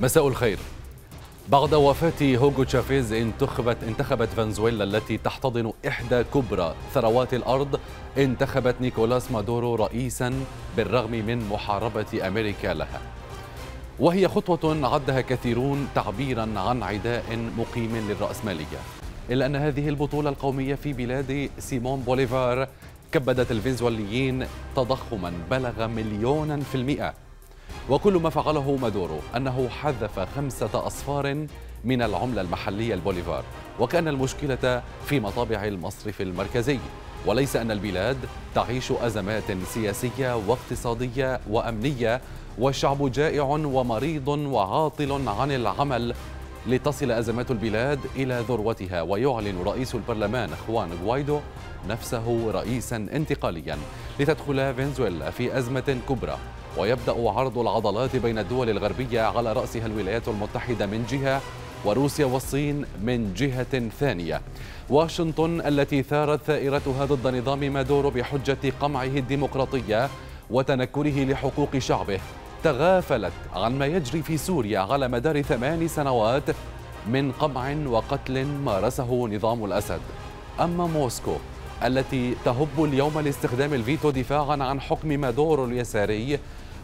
مساء الخير بعد وفاة هوجو تشافيز انتخبت انتخبت فنزويلا التي تحتضن إحدى كبرى ثروات الأرض انتخبت نيكولاس مادورو رئيسا بالرغم من محاربة أمريكا لها وهي خطوة عدها كثيرون تعبيرا عن عداء مقيم للرأسمالية إلا أن هذه البطولة القومية في بلاد سيمون بوليفار كبدت الفنزويليين تضخما بلغ مليونا في المئة وكل ما فعله مادورو أنه حذف خمسة أصفار من العملة المحلية البوليفار وكأن المشكلة في مطابع المصرف المركزي وليس أن البلاد تعيش أزمات سياسية واقتصادية وأمنية والشعب جائع ومريض وعاطل عن العمل لتصل أزمات البلاد إلى ذروتها ويعلن رئيس البرلمان خوان غوايدو نفسه رئيسا انتقاليا لتدخل فنزويلا في أزمة كبرى ويبدأ عرض العضلات بين الدول الغربية على رأسها الولايات المتحدة من جهة وروسيا والصين من جهة ثانية واشنطن التي ثارت ثائرتها ضد نظام مادورو بحجة قمعه الديمقراطية وتنكره لحقوق شعبه تغافلت عن ما يجري في سوريا على مدار ثمان سنوات من قمع وقتل مارسه نظام الأسد أما موسكو التي تهب اليوم لاستخدام الفيتو دفاعا عن حكم مادورو اليساري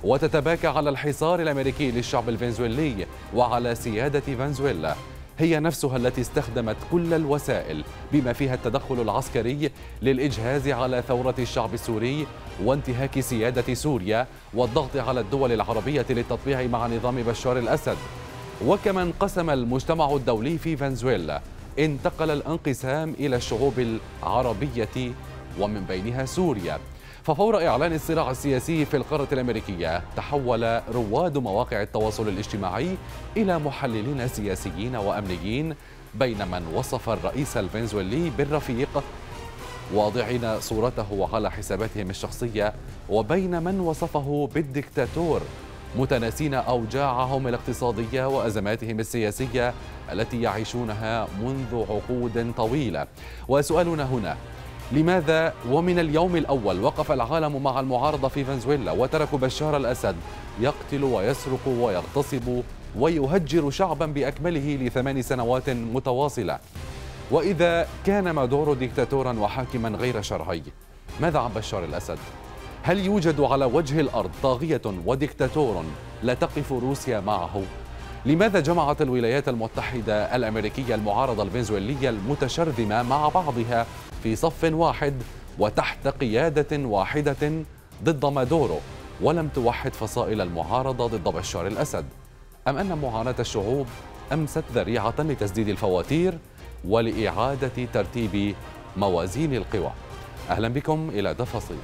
وتتباكى على الحصار الأمريكي للشعب الفنزويلي وعلى سيادة فنزويلا هي نفسها التي استخدمت كل الوسائل بما فيها التدخل العسكري للإجهاز على ثورة الشعب السوري وانتهاك سيادة سوريا والضغط على الدول العربية للتطبيع مع نظام بشار الأسد وكما انقسم المجتمع الدولي في فنزويلا انتقل الانقسام إلى الشعوب العربية ومن بينها سوريا ففور إعلان الصراع السياسي في القارة الأمريكية تحول رواد مواقع التواصل الاجتماعي إلى محللين سياسيين وأمنيين بين من وصف الرئيس الفنزويلي بالرفيق واضعين صورته على حساباتهم الشخصية وبين من وصفه بالدكتاتور متناسين أوجاعهم الاقتصادية وأزماتهم السياسية التي يعيشونها منذ عقود طويلة وسؤالنا هنا لماذا ومن اليوم الأول وقف العالم مع المعارضة في فنزويلا وتركوا بشار الأسد يقتل ويسرق ويغتصب ويهجر شعبا بأكمله لثمان سنوات متواصلة وإذا كان مادورو ديكتاتورا وحاكما غير شرعي ماذا عن بشار الأسد؟ هل يوجد على وجه الأرض طاغية وديكتاتور لا تقف روسيا معه لماذا جمعت الولايات المتحدة الأمريكية المعارضة الفنزويلية المتشرذمة مع بعضها في صف واحد وتحت قيادة واحدة ضد مادورو ولم توحد فصائل المعارضة ضد بشار الأسد أم أن معاناة الشعوب أمست ذريعة لتسديد الفواتير ولإعادة ترتيب موازين القوى أهلا بكم إلى تفاصيل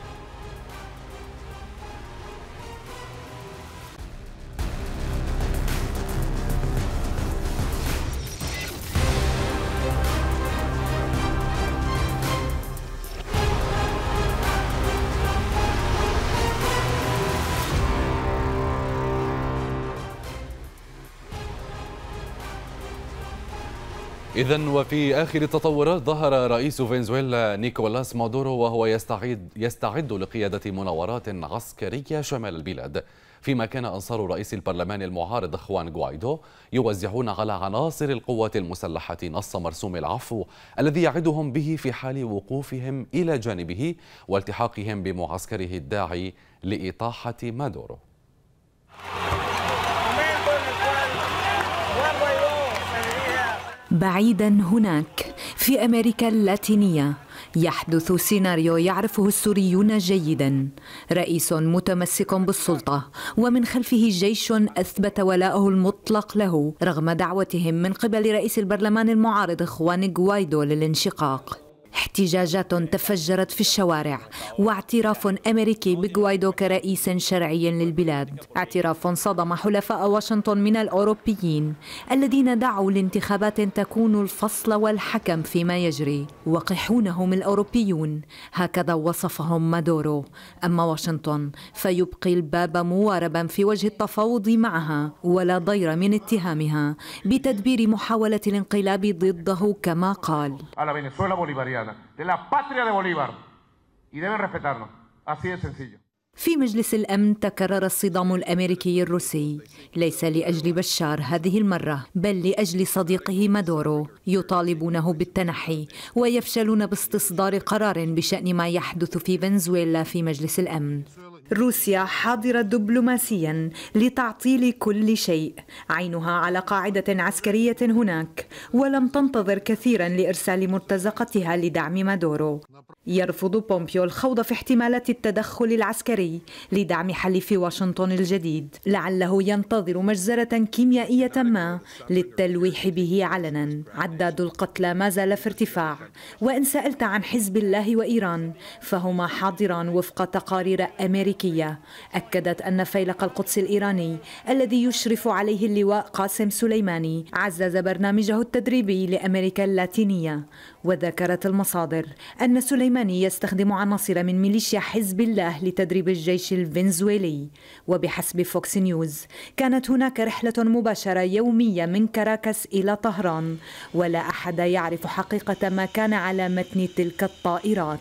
إذا وفي آخر التطورات ظهر رئيس فنزويلا نيكولاس مادورو وهو يستعد يستعد لقيادة مناورات عسكرية شمال البلاد فيما كان أنصار رئيس البرلمان المعارض خوان غوايدو يوزعون على عناصر القوات المسلحة نص مرسوم العفو الذي يعدهم به في حال وقوفهم إلى جانبه والتحاقهم بمعسكره الداعي لإطاحة مادورو بعيدا هناك في امريكا اللاتينيه يحدث سيناريو يعرفه السوريون جيدا رئيس متمسك بالسلطه ومن خلفه جيش اثبت ولاءه المطلق له رغم دعوتهم من قبل رئيس البرلمان المعارض خوان غوايدو للانشقاق احتجاجات تفجرت في الشوارع واعتراف أمريكي بغوايدو كرئيس شرعي للبلاد اعتراف صدم حلفاء واشنطن من الأوروبيين الذين دعوا لانتخابات تكون الفصل والحكم فيما يجري وقحونهم الأوروبيون هكذا وصفهم مادورو أما واشنطن فيبقي الباب مواربا في وجه التفاوض معها ولا ضير من اتهامها بتدبير محاولة الانقلاب ضده كما قال boliviana, de la patria de Bolívar. Y deben respetarnos. Así de sencillo. في مجلس الامن تكرر الصدام الامريكي الروسي ليس لاجل بشار هذه المره بل لاجل صديقه مادورو يطالبونه بالتنحي ويفشلون باستصدار قرار بشان ما يحدث في فنزويلا في مجلس الامن روسيا حاضرة دبلوماسيا لتعطيل كل شيء عينها على قاعدة عسكرية هناك ولم تنتظر كثيرا لإرسال مرتزقتها لدعم مادورو يرفض بومبيو الخوض في احتمالات التدخل العسكري لدعم حليف واشنطن الجديد لعله ينتظر مجزرة كيميائية ما للتلويح به علنا عداد القتلى ما زال في ارتفاع وإن سألت عن حزب الله وإيران فهما حاضران وفق تقارير أمريكية الأمريكية أكدت أن فيلق القدس الإيراني الذي يشرف عليه اللواء قاسم سليماني عزز برنامجه التدريبي لأمريكا اللاتينية وذكرت المصادر أن سليماني يستخدم عناصر من ميليشيا حزب الله لتدريب الجيش الفنزويلي وبحسب فوكس نيوز كانت هناك رحلة مباشرة يومية من كاراكاس إلى طهران ولا أحد يعرف حقيقة ما كان على متن تلك الطائرات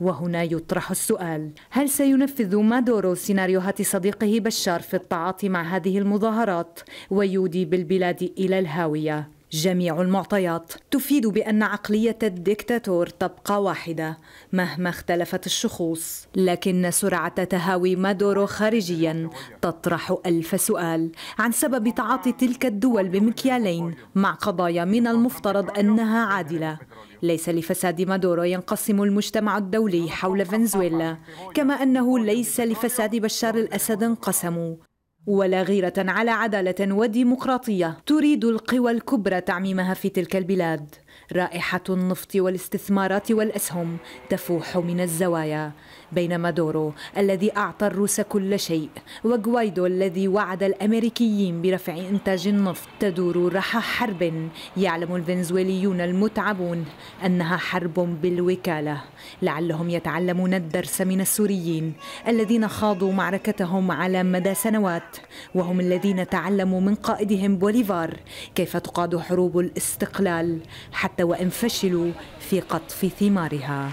وهنا يطرح السؤال هل سينفذ مادورو سيناريوهات صديقه بشار في التعاطي مع هذه المظاهرات ويودي بالبلاد إلى الهاوية؟ جميع المعطيات تفيد بأن عقلية الدكتاتور تبقى واحدة مهما اختلفت الشخوص لكن سرعة تهاوي مادورو خارجيا تطرح ألف سؤال عن سبب تعاطي تلك الدول بمكيالين مع قضايا من المفترض أنها عادلة ليس لفساد مادورو ينقسم المجتمع الدولي حول فنزويلا كما أنه ليس لفساد بشار الأسد انقسموا ولا غيرة على عدالة وديمقراطية تريد القوى الكبرى تعميمها في تلك البلاد رائحة النفط والاستثمارات والأسهم تفوح من الزوايا بين مادورو الذي أعطى الروس كل شيء وغوايدو الذي وعد الأمريكيين برفع إنتاج النفط تدور رحى حرب يعلم الفنزويليون المتعبون أنها حرب بالوكالة لعلهم يتعلمون الدرس من السوريين الذين خاضوا معركتهم على مدى سنوات وهم الذين تعلموا من قائدهم بوليفار كيف تقاد حروب الاستقلال حتى وإن فشلوا في قطف ثمارها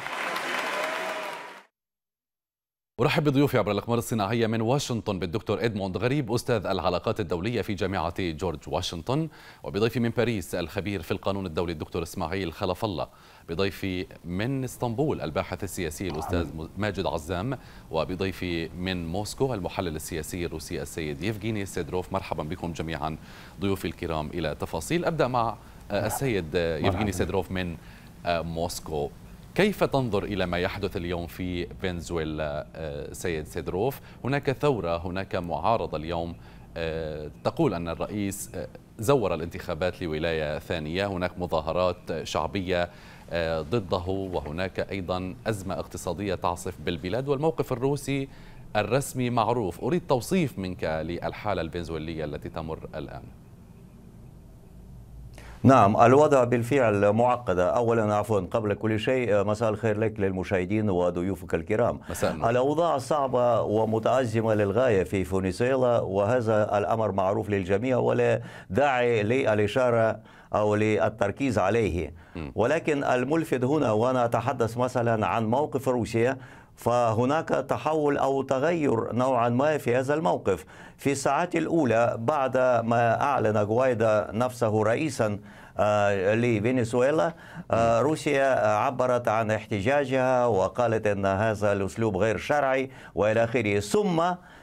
أرحب بضيوفي عبر الأقمار الصناعية من واشنطن بالدكتور إدموند غريب أستاذ العلاقات الدولية في جامعة جورج واشنطن وبضيفي من باريس الخبير في القانون الدولي الدكتور إسماعيل خلف الله بضيفي من اسطنبول الباحث السياسي الأستاذ ماجد عزام وبضيفي من موسكو المحلل السياسي الروسي السيد يفغيني سيدروف مرحبا بكم جميعا ضيوفي الكرام إلى تفاصيل أبدأ مع السيد يفغيني سيدروف من موسكو كيف تنظر إلى ما يحدث اليوم في فنزويلا آه، سيد سيدروف هناك ثورة هناك معارضة اليوم آه، تقول أن الرئيس آه، زور الانتخابات لولاية ثانية هناك مظاهرات شعبية ضده وهناك أيضا أزمة اقتصادية تعصف بالبلاد والموقف الروسي الرسمي معروف أريد توصيف منك للحالة الفنزويلية التي تمر الآن نعم الوضع بالفعل معقد أولا عفوا قبل كل شيء مساء الخير لك للمشاهدين وضيوفك الكرام مساء الأوضاع صعبة ومتأزمة للغاية في فنزويلا وهذا الأمر معروف للجميع ولا داعي للإشارة أو للتركيز عليه ولكن الملفت هنا وأنا أتحدث مثلا عن موقف روسيا فهناك تحول أو تغير نوعا ما في هذا الموقف في الساعات الأولى بعد ما أعلن جوايدا نفسه رئيسا آه، لفنزويلا آه، روسيا عبرت عن احتجاجها وقالت أن هذا الأسلوب غير شرعي وإلى آخره ثم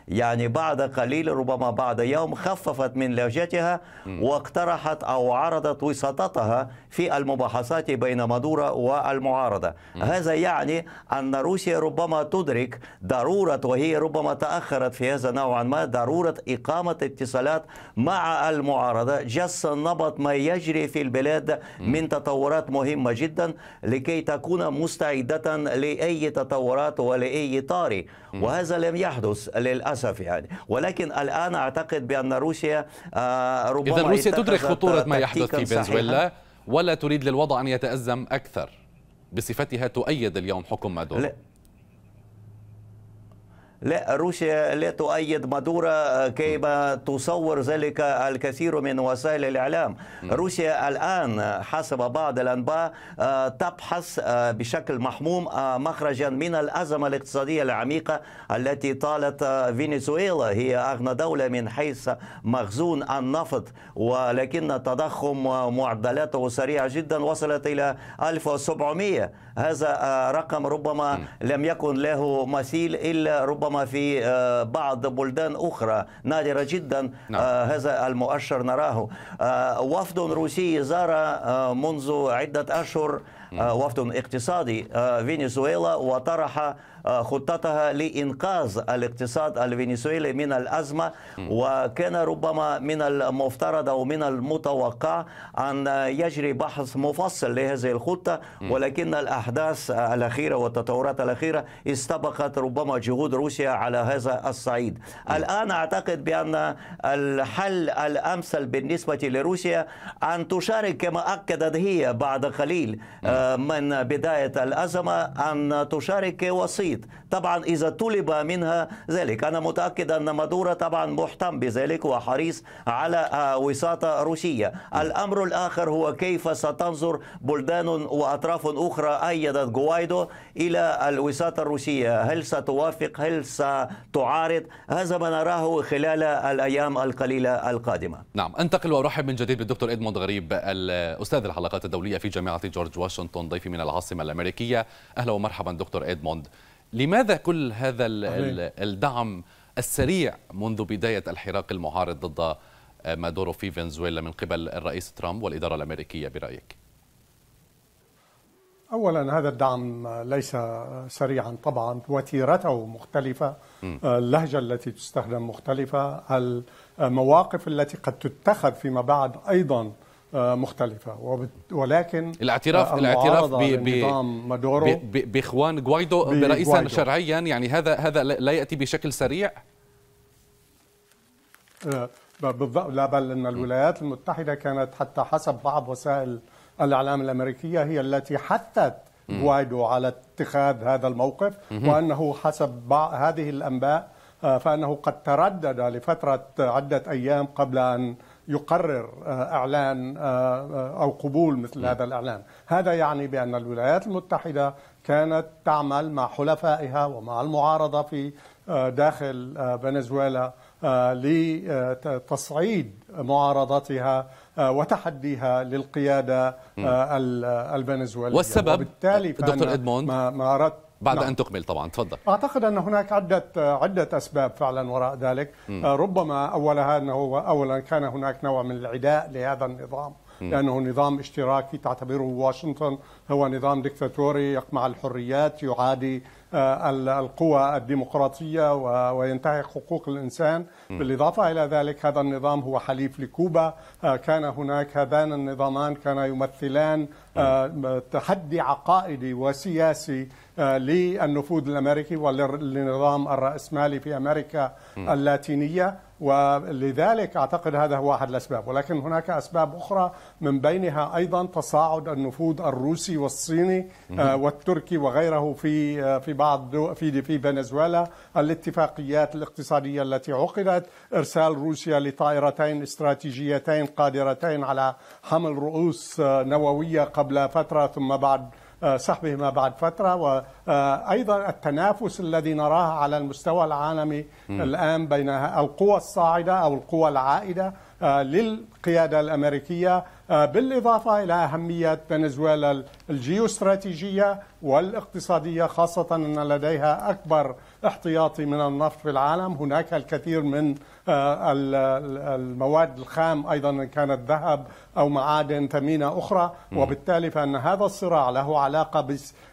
يعني بعد قليل ربما بعد يوم خففت من لهجتها واقترحت أو عرضت وساطتها في المباحثات بين مادورا والمعارضة هذا يعني أن روسيا ربما تدرك ضرورة وهي ربما تأخرت في هذا نوعا ما ضرورة إقامة اتصالات مع المعارضة جس نبط ما يجري في البلاد من تطورات مهمة جدا لكي تكون مستعدة لأي تطورات ولأي طاري وهذا لم يحدث للأسف يعني ولكن الآن أعتقد بأن روسيا آه، ربما إذا روسيا تدرك خطورة ما يحدث في فنزويلا ولا تريد للوضع أن يتأزم أكثر بصفتها تؤيد اليوم حكم مادورو لا روسيا لا تؤيد مادورا آه، كما تصور ذلك الكثير من وسائل الإعلام روسيا الآن حسب بعض الأنباء آه، تبحث آه، بشكل محموم مخرجا من الأزمة الاقتصادية العميقة التي طالت فنزويلا هي أغنى دولة من حيث مخزون النفط ولكن التضخم معدلاته سريعة جدا وصلت إلى 1700 هذا رقم ربما لم يكن له مثيل إلا ربما ربما في آه، بعض بلدان أخرى نادرة جدا نعم. آه، هذا المؤشر نراه آه، وفد روسي زار منذ عدة أشهر وفد اقتصادي فنزويلا وطرح خطتها لإنقاذ الاقتصاد الفنزويلي من الأزمة وكان ربما من المفترض أو من المتوقع أن يجري بحث مفصل لهذه الخطة ولكن الأحداث الأخيرة والتطورات الأخيرة استبقت ربما جهود روسيا على هذا الصعيد الآن أعتقد بأن الحل الأمثل بالنسبة لروسيا أن تشارك كما أكدت هي بعد قليل آه، من بداية الأزمة أن تشارك وسيط بسيط طبعا إذا طلب منها ذلك أنا متأكد أن مادورا طبعا محتم بذلك وحريص على آه، وساطة روسية الأمر الآخر هو كيف ستنظر بلدان وأطراف أخرى أيدت جوايدو إلى الوساطة الروسية هل ستوافق هل ستعارض هذا ما نراه خلال الأيام القليلة القادمة نعم أنتقل وأرحب من جديد بالدكتور إدموند غريب الأستاذ العلاقات الدولية في جامعة جورج واشنطن ضيفي من العاصمة الأمريكية أهلا ومرحبا دكتور إدموند لماذا كل هذا الدعم السريع منذ بداية الحراك المعارض ضد آه، مادورو في فنزويلا من قبل الرئيس ترامب والإدارة الأمريكية برأيك؟ اولا هذا الدعم ليس سريعا طبعا وتيرته مختلفه آه، اللهجه التي تستخدم مختلفه المواقف التي قد تتخذ فيما بعد ايضا آه، مختلفة وبت... ولكن آه، الاعتراف الاعتراف ب... ب... ب... باخوان جوايدو برئيسا شرعيا يعني هذا هذا لا يأتي بشكل سريع آه، بالضبط لا بل ان الولايات المتحده كانت حتى حسب بعض وسائل الاعلام الامريكيه هي التي حثت جوايدو على اتخاذ هذا الموقف وانه حسب بعض هذه الانباء فانه قد تردد لفتره عده ايام قبل ان يقرر آه، اعلان آه، آه، او قبول مثل هذا الاعلان، هذا يعني بان الولايات المتحده كانت تعمل مع حلفائها ومع المعارضه في داخل فنزويلا لتصعيد معارضتها وتحديها للقياده الفنزويليه والسبب وبالتالي دكتور ادموند ما اردت بعد نعم. أن تكمل طبعا تفضل أعتقد أن هناك عدة عدة أسباب فعلا وراء ذلك م. آه، ربما أولها أنه أولا كان هناك نوع من العداء لهذا النظام لأنه نظام اشتراكي تعتبره واشنطن هو نظام دكتاتوري يقمع الحريات يعادي آه، القوى الديمقراطية وينتهي حقوق الإنسان بالإضافة إلى ذلك هذا النظام هو حليف لكوبا آه، كان هناك هذان النظامان كانا يمثلان آه، تحدي عقائدي وسياسي للنفوذ الأمريكي وللنظام الرأسمالي في أمريكا اللاتينية ولذلك أعتقد هذا هو أحد الأسباب ولكن هناك أسباب أخرى من بينها أيضا تصاعد النفوذ الروسي والصيني آه، والتركي وغيره في آه، في بعض في في فنزويلا الاتفاقيات الاقتصادية التي عقدت إرسال روسيا لطائرتين استراتيجيتين قادرتين على حمل رؤوس آه، نووية قبل فترة ثم بعد صحبهما بعد فترة وأيضا التنافس الذي نراه على المستوى العالمي م. الآن بين القوى الصاعدة أو القوى العائدة آه، للقيادة الأمريكية آه، بالإضافة إلى أهمية فنزويلا الجيوستراتيجية والاقتصادية خاصة أن لديها أكبر احتياطي من النفط في العالم هناك الكثير من آه، المواد الخام أيضا إن كانت ذهب أو معادن ثمينة أخرى وبالتالي فأن هذا الصراع له علاقة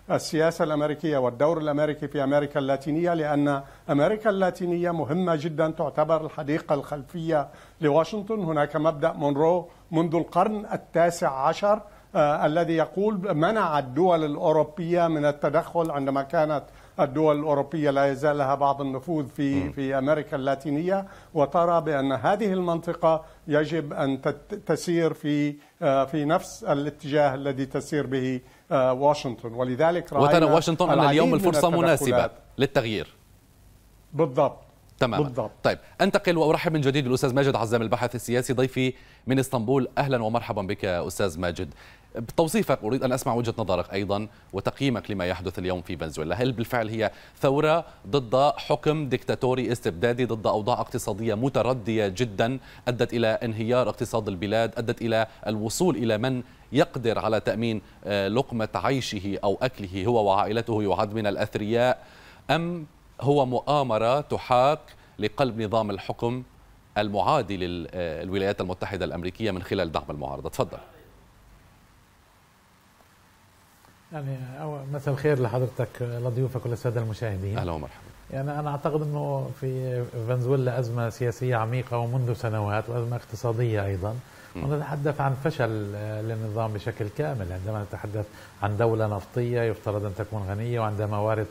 بالسياسة الأمريكية والدور الأمريكي في أمريكا اللاتينية لأن أمريكا اللاتينية مهمة جدا تعتبر الحديقة الخلفية لواشنطن هناك مبدأ مونرو منذ القرن التاسع عشر آه، الذي يقول منع الدول الأوروبية من التدخل عندما كانت الدول الأوروبية لا يزال لها بعض النفوذ في في أمريكا اللاتينية وترى بأن هذه المنطقة يجب أن تسير في آه، في نفس الاتجاه الذي تسير به آه، واشنطن ولذلك رأينا وترى واشنطن أن اليوم الفرصة من مناسبة للتغيير بالضبط تمام بالضبط. طيب انتقل وارحب من جديد بالاستاذ ماجد عزام الباحث السياسي ضيفي من اسطنبول اهلا ومرحبا بك استاذ ماجد بتوصيفك اريد ان اسمع وجهه نظرك ايضا وتقييمك لما يحدث اليوم في فنزويلا، هل بالفعل هي ثوره ضد حكم دكتاتوري استبدادي ضد اوضاع اقتصاديه مترديه جدا ادت الى انهيار اقتصاد البلاد، ادت الى الوصول الى من يقدر على تامين آه، لقمه عيشه او اكله هو وعائلته يعد من الاثرياء ام هو مؤامره تحاك لقلب نظام الحكم المعادي للولايات آه، المتحده الامريكيه من خلال دعم المعارضه، تفضل. يعني أو مساء الخير لحضرتك لضيوفك وللساده المشاهدين اهلا ومرحبا يعني انا اعتقد انه في فنزويلا ازمه سياسيه عميقه ومنذ سنوات وازمه اقتصاديه ايضا ونتحدث عن فشل للنظام بشكل كامل عندما نتحدث عن دولة نفطية يفترض أن تكون غنية وعندها موارد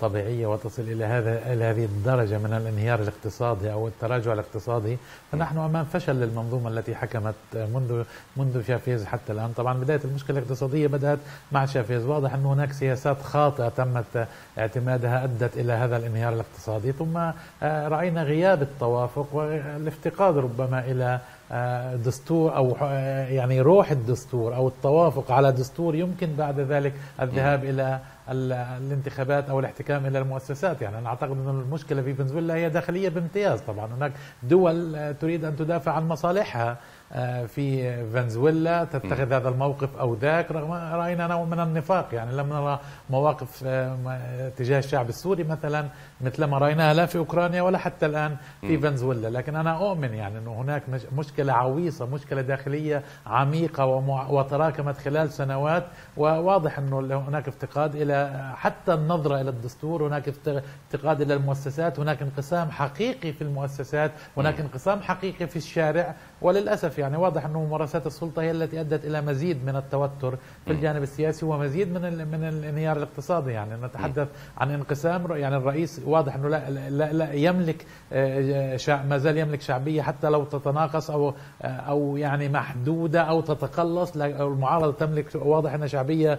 طبيعية وتصل إلى هذا إلى هذه الدرجة من الانهيار الاقتصادي أو التراجع الاقتصادي فنحن أمام فشل للمنظومة التي حكمت منذ منذ شافيز حتى الآن طبعا بداية المشكلة الاقتصادية بدأت مع شافيز واضح أن هناك سياسات خاطئة تمت اعتمادها أدت إلى هذا الانهيار الانهيار الاقتصادي ثم آه، راينا غياب التوافق والافتقاد ربما الى آه، دستور او آه، يعني روح الدستور او التوافق على دستور يمكن بعد ذلك الذهاب الى الانتخابات او الاحتكام الى المؤسسات يعني انا اعتقد ان المشكله في فنزويلا هي داخليه بامتياز طبعا هناك دول تريد ان تدافع عن مصالحها آه، في فنزويلا تتخذ هذا الموقف او ذاك رغم راينا نوع من النفاق يعني لم نرى مواقف آه، تجاه الشعب السوري مثلا مثل ما رايناها لا في اوكرانيا ولا حتى الان في فنزويلا لكن انا اؤمن يعني انه هناك مشكله عويصه مشكله داخليه عميقه وتراكمت خلال سنوات وواضح انه هناك افتقاد الى حتى النظره الى الدستور هناك افتقاد الى المؤسسات هناك انقسام حقيقي في المؤسسات هناك انقسام حقيقي في الشارع وللاسف يعني واضح انه ممارسات السلطه هي التي ادت الى مزيد من التوتر في الجانب السياسي ومزيد من من الانهيار الاقتصادي يعني نتحدث عن انقسام يعني الرئيس واضح انه لا لا, لا يملك آه، آه، ما زال يملك شعبيه حتى لو تتناقص او آه، او يعني محدوده او تتقلص المعارضه تملك واضح انها شعبيه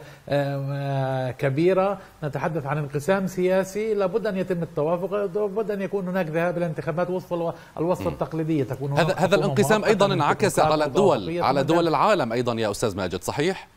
كبيره نتحدث عن انقسام سياسي لابد ان يتم التوافق لابد ان يكون هناك ذهاب الى انتخابات وفق الوصفه التقليديه تكون هذا هذا الانقسام ايضا انعكس على الدول على دول العالم ايضا يا استاذ ماجد صحيح؟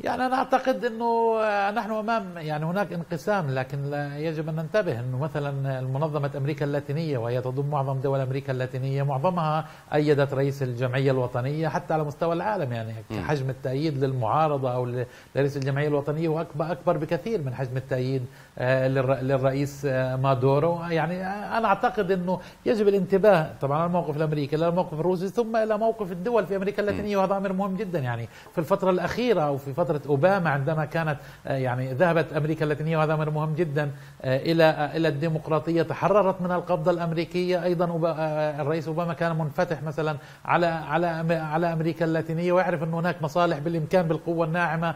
يعني انا اعتقد انه آه، نحن امام يعني هناك انقسام لكن يجب ان ننتبه انه مثلا منظمه امريكا اللاتينيه وهي تضم معظم دول امريكا اللاتينيه معظمها ايدت رئيس الجمعيه الوطنيه حتى على مستوى العالم يعني حجم التاييد للمعارضه او لرئيس الجمعيه الوطنيه هو اكبر اكبر بكثير من حجم التاييد آه، للرئيس آه، مادورو يعني انا اعتقد انه يجب الانتباه طبعا على الموقف الامريكي الى الموقف الروسي ثم الى موقف الدول في امريكا اللاتينيه وهذا امر مهم جدا يعني في الفتره الاخيره او في فترة فترة أوباما عندما كانت آه، يعني ذهبت أمريكا اللاتينية وهذا أمر مهم جدا آه، إلى آه، إلى الديمقراطية تحررت من القبضة الأمريكية أيضا الرئيس أوباما كان منفتح مثلا على على على أمريكا اللاتينية ويعرف أن هناك مصالح بالإمكان بالقوة الناعمة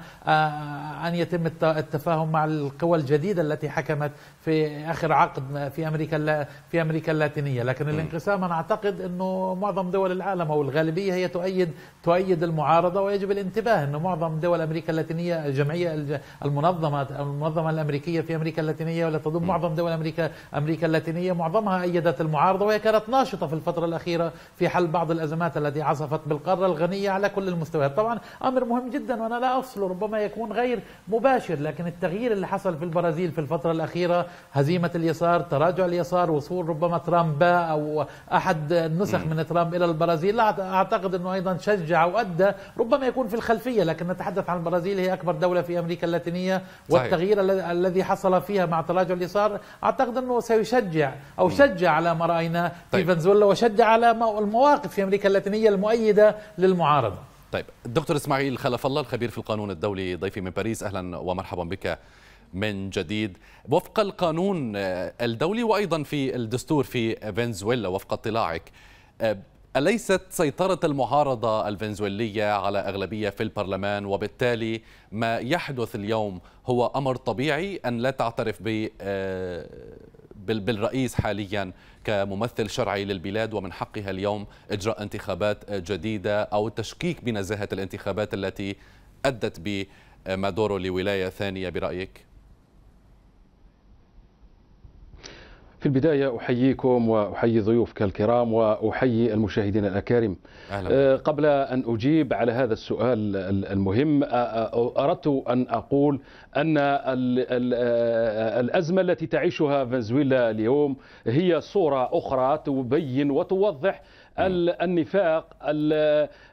أن يتم التفاهم مع القوى الجديدة التي حكمت في آخر عقد في أمريكا في أمريكا اللاتينية لكن الانقسام أنا أعتقد أنه معظم دول العالم أو الغالبية هي تؤيد تؤيد المعارضة ويجب الانتباه أنه معظم دول أمريكا امريكا اللاتينيه الجمعيه المنظمه المنظمه الامريكيه في امريكا اللاتينيه ولا تضم معظم دول امريكا امريكا اللاتينيه معظمها ايدت المعارضه وهي كانت ناشطه في الفتره الاخيره في حل بعض الازمات التي عصفت بالقاره الغنيه على كل المستويات طبعا امر مهم جدا وانا لا افصله ربما يكون غير مباشر لكن التغيير اللي حصل في البرازيل في الفتره الاخيره هزيمه اليسار تراجع اليسار وصول ربما ترامب او احد النسخ من ترامب الى البرازيل لا اعتقد انه ايضا شجع وادى ربما يكون في الخلفيه لكن نتحدث عن البرازيل هي أكبر دولة في أمريكا اللاتينية والتغيير الذي حصل فيها مع تراجع اليسار أعتقد أنه سيشجع أو شجع على ما رأينا في طيب. فنزويلا وشجع على المواقف في أمريكا اللاتينية المؤيدة للمعارضة طيب الدكتور إسماعيل خلف الله الخبير في القانون الدولي ضيفي من باريس أهلا ومرحبا بك من جديد وفق القانون آه، الدولي وأيضا في الدستور في فنزويلا وفق اطلاعك آه، أليست سيطرة المعارضة الفنزويلية على أغلبية في البرلمان وبالتالي ما يحدث اليوم هو أمر طبيعي أن لا تعترف آه، بالرئيس حاليا كممثل شرعي للبلاد ومن حقها اليوم إجراء انتخابات جديدة أو التشكيك بنزاهة الانتخابات التي أدت بمادورو لولاية ثانية برأيك؟ في البداية أحييكم وأحيي ضيوفك الكرام وأحيي المشاهدين الأكارم أهلا. آه، قبل أن أجيب على هذا السؤال المهم آه، آه، أردت أن أقول أن الأزمة التي تعيشها فنزويلا اليوم هي صورة أخرى تبين وتوضح النفاق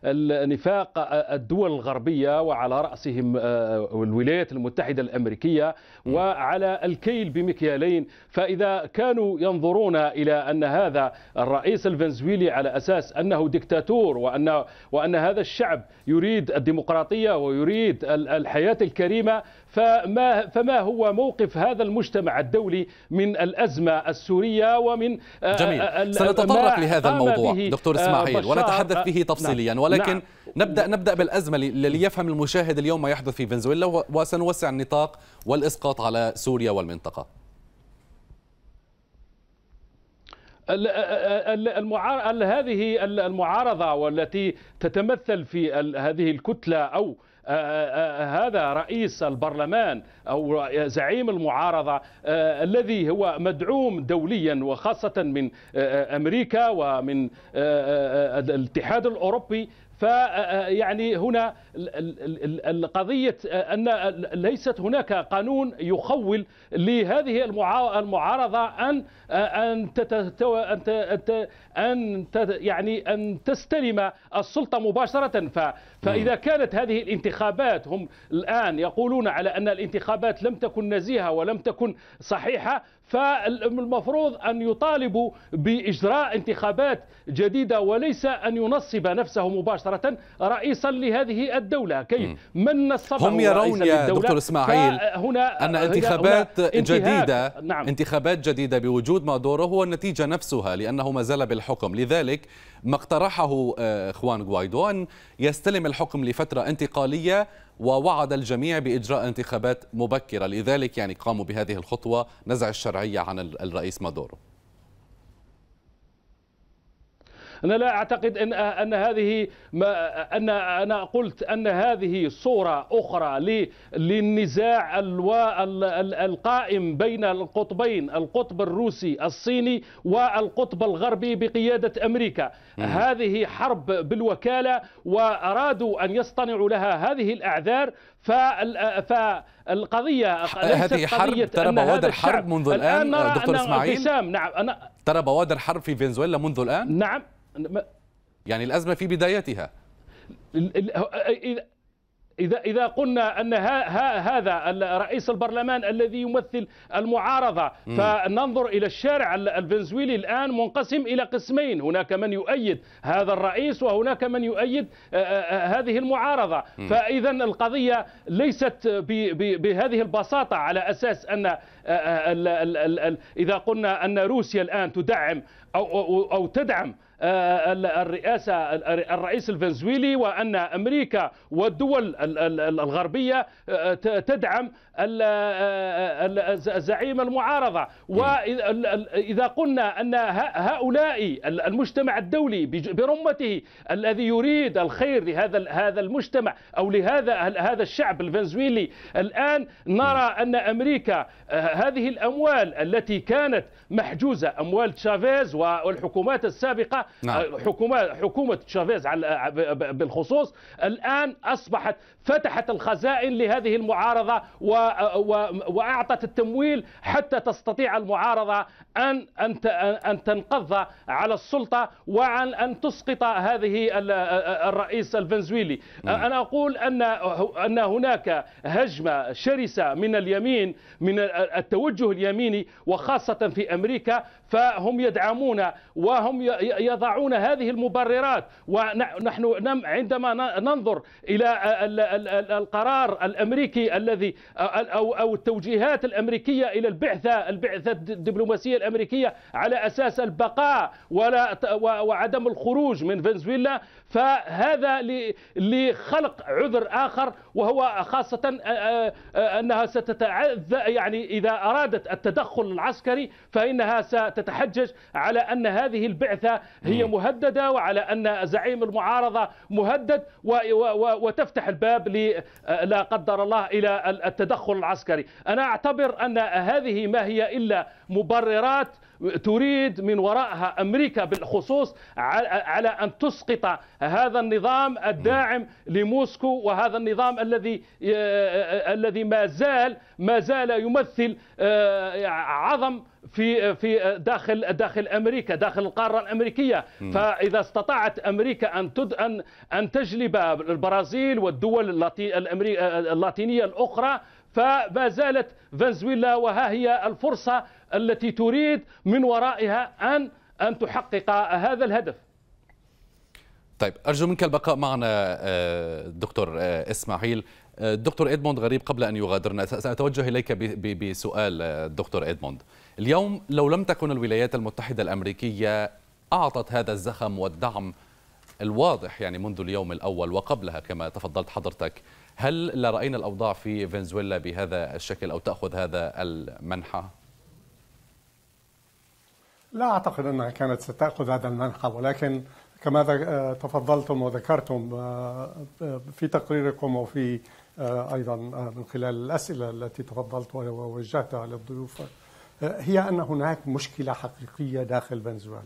النفاق الدول الغربية وعلى رأسهم آه، الولايات المتحدة الأمريكية وعلى الكيل بمكيالين فإذا كانوا ينظرون إلى أن هذا الرئيس الفنزويلي على أساس أنه دكتاتور وأن, وأن هذا الشعب يريد الديمقراطية ويريد الحياة الكريمة فما, فما هو موقف هذا المجتمع الدولي من الأزمة السورية ومن آه، جميل آه، سنتطرق لهذا الموضوع دكتور آه، إسماعيل ونتحدث فيه نعم. تفصيليا ولكن نعم. نبدأ, نبدأ بالأزمة ليفهم المشاهد اليوم ما يحدث في فنزويلا وسنوسع النطاق والإسقاط على سوريا والمنطقة هذه المعارضة والتي تتمثل في هذه الكتلة أو آه، آه، آه، هذا رئيس البرلمان أو زعيم المعارضة الذي هو مدعوم دوليا وخاصة من أمريكا ومن الاتحاد الأوروبي فيعني آه، آه، هنا القضية آه، أن ليست هناك قانون يخول لهذه المعارضة أن أن أن يعني أن تستلم السلطة مباشرة فإذا كانت هذه الانتخابات هم الآن يقولون على أن الانتخابات لم تكن نزيهة ولم تكن صحيحة فالمفروض أن يطالبوا بإجراء انتخابات جديدة وليس أن ينصب نفسه مباشرة مباشرة رئيسا لهذه الدولة كيف من الصبع هم يرون يا دكتور إسماعيل هنا أن انتخابات هنا جديدة نعم. انتخابات جديدة بوجود مادورو هو النتيجة نفسها لأنه ما زال بالحكم لذلك ما اقترحه آه، خوان غوايدو أن يستلم الحكم لفترة انتقالية ووعد الجميع بإجراء انتخابات مبكرة لذلك يعني قاموا بهذه الخطوة نزع الشرعية عن الرئيس مادورو أنا لا أعتقد أن أن هذه ما أن أنا قلت أن هذه صورة أخرى للنزاع القائم بين القطبين القطب الروسي الصيني والقطب الغربي بقيادة أمريكا هذه حرب بالوكالة وأرادوا أن يصطنعوا لها هذه الأعذار فالقضية هذه حرب ترى بوادر حرب منذ الآن, الآن دكتور إسماعيل نعم أنا ترى بوادر حرب في فنزويلا منذ الآن نعم يعني الأزمة في بدايتها إذا إذا قلنا أن ها ها هذا رئيس البرلمان الذي يمثل المعارضة فننظر إلى الشارع الفنزويلي الآن منقسم إلى قسمين هناك من يؤيد هذا الرئيس وهناك من يؤيد آه، آه، آه، هذه المعارضة فإذا القضية ليست بهذه البساطة على أساس أن إذا قلنا أن روسيا الآن تدعم أو أو تدعم آه، آه، الرئاسة الرئيس الفنزويلي وأن أمريكا والدول الغربية آه، تدعم الزعيم المعارضة وإذا قلنا أن هؤلاء المجتمع الدولي برمته الذي يريد الخير لهذا هذا المجتمع أو لهذا هذا الشعب الفنزويلي الآن نرى أن أمريكا هذه الأموال التي كانت محجوزة أموال تشافيز والحكومات السابقة نعم. حكومة حكومة شافيز على بالخصوص الآن أصبحت فتحت الخزائن لهذه المعارضة و و وأعطت التمويل حتى تستطيع المعارضة أن أن أن تنقض على السلطة وعن أن تسقط هذه الرئيس الفنزويلي نعم. أنا أقول أن أن هناك هجمة شرسة من اليمين من التوجه اليميني وخاصة في أمريكا فهم يدعمون وهم يضعون هذه المبررات ونحن عندما ننظر إلى القرار الأمريكي الذي أو أو التوجيهات الأمريكية إلى البعثة البعثة الدبلوماسية الأمريكية على أساس البقاء ولا وعدم الخروج من فنزويلا فهذا لخلق عذر آخر وهو خاصة أنها ستتعذ يعني إذا أرادت التدخل العسكري فإنها ستتحجج على أن هذه البعثة هي مهددة وعلى أن زعيم المعارضة مهدد وتفتح الباب لا قدر الله إلى التدخل العسكري أنا أعتبر أن هذه ما هي إلا مبررات تريد من وراءها أمريكا بالخصوص على أن تسقط هذا النظام الداعم لموسكو وهذا النظام الذي آه، الذي ما زال ما زال يمثل آه، عظم في في داخل داخل امريكا داخل القاره الامريكيه فاذا استطاعت امريكا ان ان ان تجلب البرازيل والدول آه، اللاتينيه الاخرى فما زالت فنزويلا وها هي الفرصة التي تريد من ورائها أن أن تحقق هذا الهدف طيب أرجو منك البقاء معنا آه، دكتور آه، إسماعيل آه، دكتور إدموند غريب قبل أن يغادرنا سأتوجه إليك بسؤال دكتور إدموند اليوم لو لم تكن الولايات المتحدة الأمريكية أعطت هذا الزخم والدعم الواضح يعني منذ اليوم الأول وقبلها كما تفضلت حضرتك هل لا رأينا الأوضاع في فنزويلا بهذا الشكل أو تأخذ هذا المنحى؟ لا أعتقد أنها كانت ستأخذ هذا المنحى ولكن كما آه، تفضلتم وذكرتم آه، آه، في تقريركم وفي أيضا من خلال الأسئلة التي تفضلت ووجهتها للضيوف هي أن هناك مشكلة حقيقية داخل فنزويلا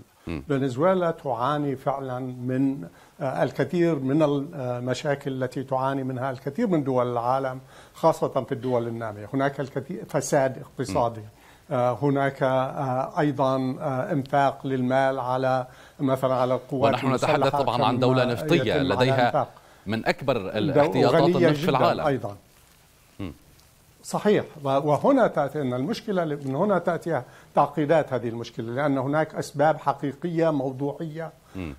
فنزويلا تعاني فعلا من آه، الكثير من المشاكل التي تعاني منها الكثير من دول العالم خاصة في الدول النامية هناك الكثير فساد اقتصادي آه، هناك آه، ايضا انفاق للمال على مثلا على القوات ونحن نتحدث طبعا عن دولة نفطية لديها من اكبر الاحتياطات النفط في العالم ايضا صحيح وهنا تأتي أن المشكلة من هنا تأتي تعقيدات هذه المشكلة لأن هناك أسباب حقيقية موضوعية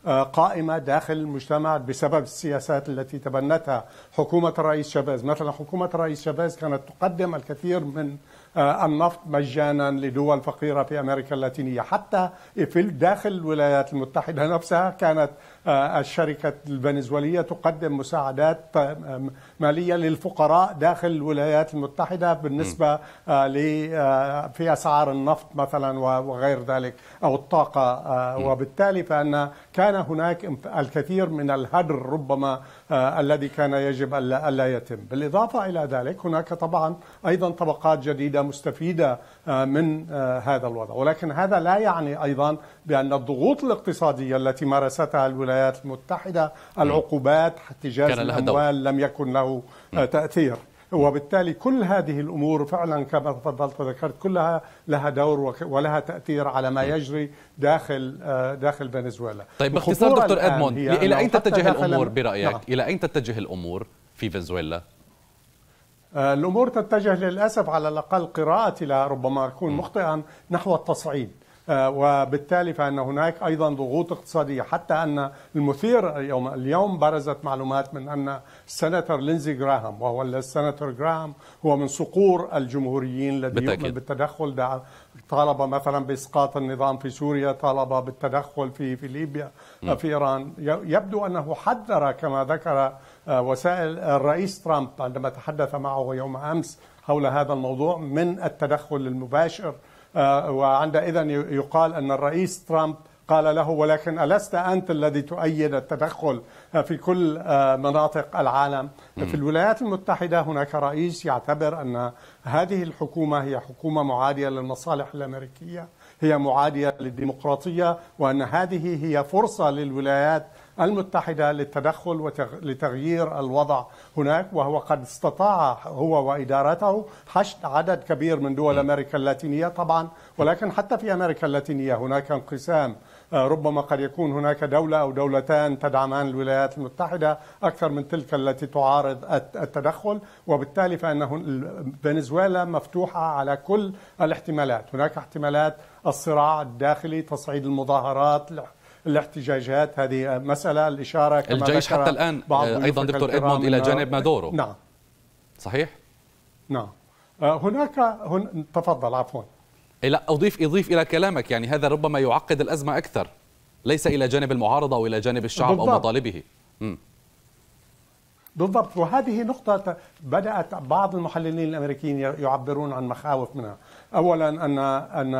آه، قائمة داخل المجتمع بسبب السياسات التي تبنتها حكومة الرئيس شافيز مثلا حكومة الرئيس شافيز كانت تقدم الكثير من آه، النفط مجانا لدول فقيرة في أمريكا اللاتينية حتى في داخل الولايات المتحدة نفسها كانت آه، الشركة الفنزويلية تقدم مساعدات آه، مالية للفقراء داخل الولايات المتحدة بالنسبة آه، في أسعار النفط مثلا وغير ذلك أو الطاقة وبالتالي فأن كان هناك الكثير من الهدر ربما الذي كان يجب ألا يتم بالإضافة إلى ذلك هناك طبعا أيضا طبقات جديدة مستفيدة آه، من آه، هذا الوضع ولكن هذا لا يعني أيضا بأن الضغوط الاقتصادية التي مارستها الولايات المتحدة العقوبات احتجاز الأموال لم يكن له آه، تأثير وبالتالي كل هذه الامور فعلا كما تفضلت وذكرت كلها لها دور ولها تاثير على ما يجري داخل داخل فنزويلا. طيب باختصار دكتور ادموند الى اين تتجه الامور برايك؟ نعم. الى اين تتجه الامور في فنزويلا؟ آه، الامور تتجه للاسف على الاقل قراءتي لربما اكون مخطئا نحو التصعيد آه، وبالتالي فان هناك ايضا ضغوط اقتصاديه حتى ان المثير يوم اليوم برزت معلومات من ان السناتور لينزي جراهام وهو السناتور جراهام هو من صقور الجمهوريين الذي يؤمن بالتدخل طالب مثلا باسقاط النظام في سوريا طالب بالتدخل في في ليبيا م. في ايران يبدو انه حذر كما ذكر آه، وسائل الرئيس ترامب عندما تحدث معه يوم امس حول هذا الموضوع من التدخل المباشر آه، وعندئذ يقال ان الرئيس ترامب قال له ولكن ألست أنت الذي تؤيد التدخل في كل آه، مناطق العالم في الولايات المتحدة هناك رئيس يعتبر أن هذه الحكومة هي حكومة معادية للمصالح الأمريكية هي معادية للديمقراطية وأن هذه هي فرصة للولايات المتحدة للتدخل ولتغيير الوضع هناك وهو قد استطاع هو وإدارته حشد عدد كبير من دول أمريكا اللاتينية طبعا ولكن حتى في أمريكا اللاتينية هناك انقسام آه، ربما قد يكون هناك دولة أو دولتان تدعمان الولايات المتحدة أكثر من تلك التي تعارض التدخل وبالتالي فإن فنزويلا مفتوحة على كل الاحتمالات هناك احتمالات الصراع الداخلي تصعيد المظاهرات الاحتجاجات هذه مسألة الإشارة كما الجيش حتى الآن آه، أيضا دكتور إدموند إلى جانب مادورو نعم صحيح؟ نعم آه، هناك هن... تفضل عفوا إيه، لا أضيف أضيف إلى كلامك يعني هذا ربما يعقد الأزمة أكثر ليس إلى جانب المعارضة أو إلى جانب الشعب بالضبط. أو مطالبه م. بالضبط وهذه نقطة بدأت بعض المحللين الأمريكيين يعبرون عن مخاوف منها أولا أن أن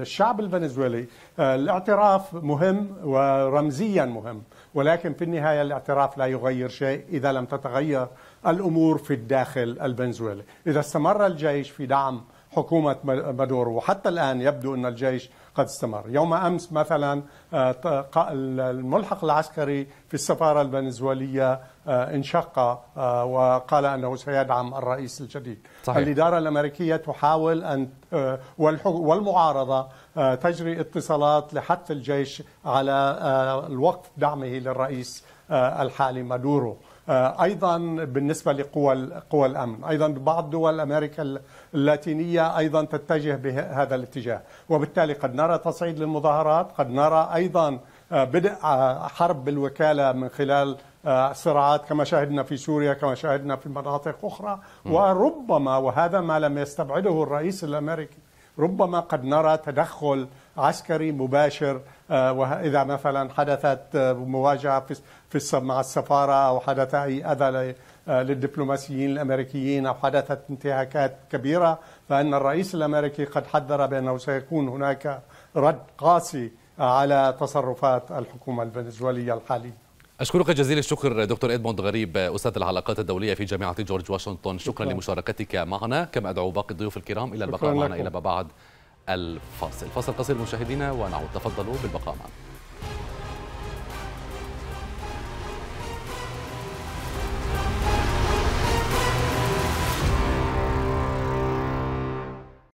الشعب الفنزويلي آه، الاعتراف مهم ورمزيا مهم ولكن في النهاية الاعتراف لا يغير شيء إذا لم تتغير الأمور في الداخل الفنزويلي إذا استمر الجيش في دعم حكومة مادورو وحتى الآن يبدو أن الجيش قد استمر يوم أمس مثلا آه، الملحق العسكري في السفارة الفنزويلية آه، انشق آه، وقال انه سيدعم الرئيس الجديد. صحيح. الاداره الامريكيه تحاول ان آه، والمعارضه تجري اتصالات لحث الجيش على الوقف دعمه للرئيس الحالي مادورو. ايضا بالنسبه لقوى قوى الامن، ايضا بعض دول امريكا اللاتينيه ايضا تتجه بهذا الاتجاه، وبالتالي قد نرى تصعيد للمظاهرات، قد نرى ايضا بدء حرب بالوكاله من خلال آه، صراعات كما شاهدنا في سوريا كما شاهدنا في مناطق أخرى وربما وهذا ما لم يستبعده الرئيس الأمريكي ربما قد نرى تدخل عسكري مباشر آه، وإذا مثلا حدثت آه، مواجهة في مع السفارة أو حدث أي أذى للدبلوماسيين الامريكيين او حدثت انتهاكات كبيره فان الرئيس الامريكي قد حذر بانه سيكون هناك رد قاسي على تصرفات الحكومه الفنزويليه الحاليه أشكرك جزيل الشكر دكتور إدموند غريب أستاذ العلاقات الدولية في جامعة جورج واشنطن شكرا, شكرا. لمشاركتك معنا كما أدعو باقي الضيوف الكرام إلى البقاء معنا إلى ما بعد الفاصل فاصل قصير مشاهدينا ونعود تفضلوا بالبقاء معنا